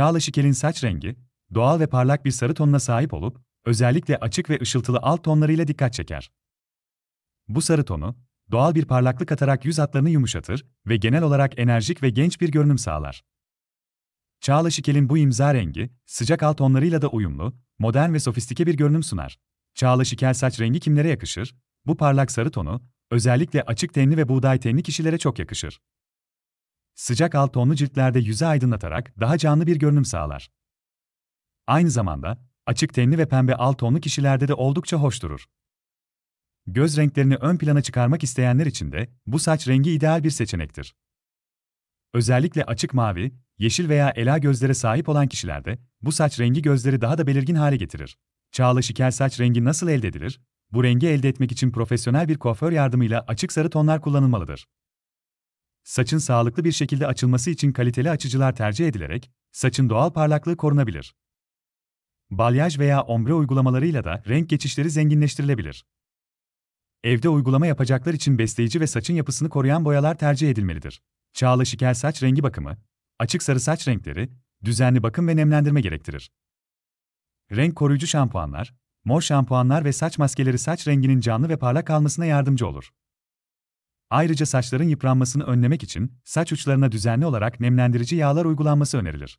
Çağla Şikel'in saç rengi, doğal ve parlak bir sarı tonuna sahip olup, özellikle açık ve ışıltılı alt tonlarıyla dikkat çeker. Bu sarı tonu, doğal bir parlaklık atarak yüz hatlarını yumuşatır ve genel olarak enerjik ve genç bir görünüm sağlar. Çağla Şikel'in bu imza rengi, sıcak alt tonlarıyla da uyumlu, modern ve sofistike bir görünüm sunar. Çağla Şikel saç rengi kimlere yakışır? Bu parlak sarı tonu, özellikle açık tenli ve buğday tenli kişilere çok yakışır sıcak alt tonlu ciltlerde yüzü aydınlatarak daha canlı bir görünüm sağlar. Aynı zamanda, açık tenli ve pembe alt tonlu kişilerde de oldukça hoş durur. Göz renklerini ön plana çıkarmak isteyenler için de bu saç rengi ideal bir seçenektir. Özellikle açık mavi, yeşil veya ela gözlere sahip olan kişilerde bu saç rengi gözleri daha da belirgin hale getirir. Çağla şikel saç rengi nasıl elde edilir? Bu rengi elde etmek için profesyonel bir kuaför yardımıyla açık sarı tonlar kullanılmalıdır saçın sağlıklı bir şekilde açılması için kaliteli açıcılar tercih edilerek, saçın doğal parlaklığı korunabilir. Balyaj veya ombre uygulamalarıyla da renk geçişleri zenginleştirilebilir. Evde uygulama yapacaklar için besleyici ve saçın yapısını koruyan boyalar tercih edilmelidir. Çağla şikel saç rengi bakımı, açık sarı saç renkleri, düzenli bakım ve nemlendirme gerektirir. Renk koruyucu şampuanlar, mor şampuanlar ve saç maskeleri saç renginin canlı ve parlak kalmasına yardımcı olur. Ayrıca saçların yıpranmasını önlemek için saç uçlarına düzenli olarak nemlendirici yağlar uygulanması önerilir.